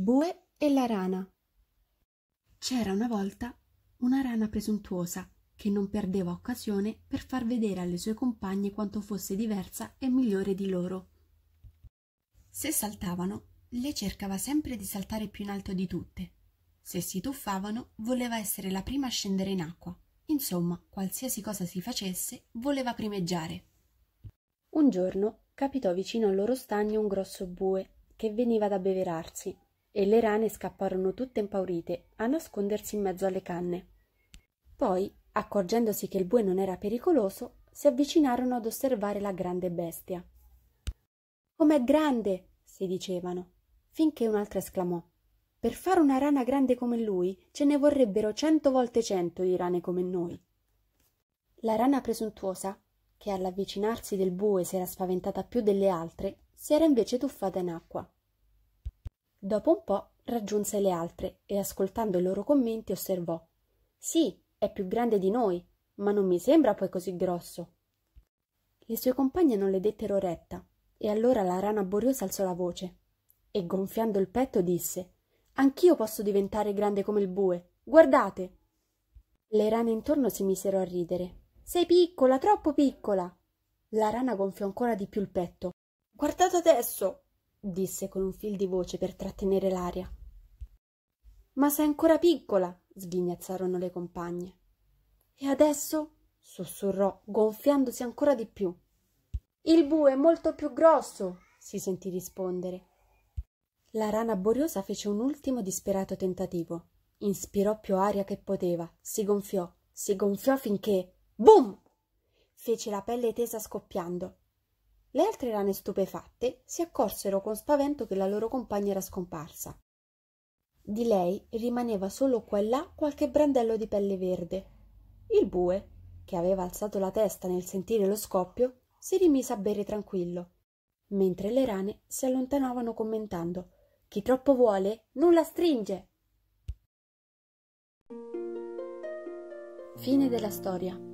bue e la rana. C'era una volta una rana presuntuosa che non perdeva occasione per far vedere alle sue compagne quanto fosse diversa e migliore di loro. Se saltavano, lei cercava sempre di saltare più in alto di tutte. Se si tuffavano, voleva essere la prima a scendere in acqua. Insomma, qualsiasi cosa si facesse, voleva primeggiare. Un giorno capitò vicino al loro stagno un grosso bue che veniva ad abbeverarsi e le rane scapparono tutte impaurite a nascondersi in mezzo alle canne. Poi, accorgendosi che il bue non era pericoloso, si avvicinarono ad osservare la grande bestia. Com'è grande! si dicevano, finché un'altra esclamò. Per fare una rana grande come lui ce ne vorrebbero cento volte cento di rane come noi. La rana presuntuosa, che all'avvicinarsi del bue si era spaventata più delle altre, si era invece tuffata in acqua Dopo un po' raggiunse le altre e ascoltando i loro commenti osservò Sì, è più grande di noi, ma non mi sembra poi così grosso. Le sue compagne non le dettero retta, e allora la rana boriosa alzò la voce e gonfiando il petto disse Anch'io posso diventare grande come il bue. Guardate. Le rane intorno si misero a ridere. Sei piccola, troppo piccola. La rana gonfiò ancora di più il petto. Guardate adesso, disse con un fil di voce per trattenere l'aria. Ma sei ancora piccola, sghignazzarono le compagne. E adesso? sussurrò, gonfiandosi ancora di più. Il bue è molto più grosso, si sentì rispondere. La rana boriosa fece un ultimo disperato tentativo. Inspirò più aria che poteva, si gonfiò, si gonfiò finché. Boom! Fece la pelle tesa scoppiando le altre rane stupefatte si accorsero con spavento che la loro compagna era scomparsa. Di lei rimaneva solo qua e là qualche brandello di pelle verde. Il bue, che aveva alzato la testa nel sentire lo scoppio, si rimise a bere tranquillo, mentre le rane si allontanavano commentando Chi troppo vuole non la stringe. Fine della storia.